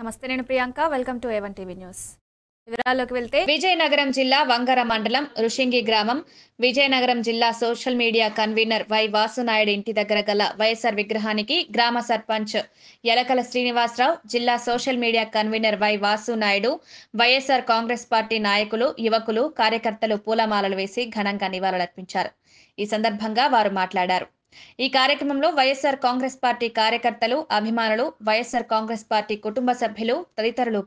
నమస్తే నేను Priyanka welcome to A one TV news వివరాల్లోకి వెళ్తే విజయనగరం జిల్లా వంగర మండలం రుషింగి గ్రామం విజయనగరం జిల్లా social media convener Y Vasunaidu ఇంటి దగ్గర గల వైఎస్ఆర్ విగ్రహానికి గ్రామ సర్పంచ్ ఎలకల శ్రీనివాసరావు జిల్లా social media convener Y Vasunaidu YSR Congress party నాయకులు యువకులు కార్యకర్తలు పూలమాలలు వేసి ఘనంగా నివాళులర్పించారు ఈ సందర్భంగా వారు మాట్లాడారు ఈ కార్యక్రమంలో వైఎస్సార్ కాంగ్రెస్ పార్టీ కార్యకర్తలు అభిమానులు వైఎస్సార్ కాంగ్రెస్ పార్టీ కుటుంబ సభ్యులు తదితరులు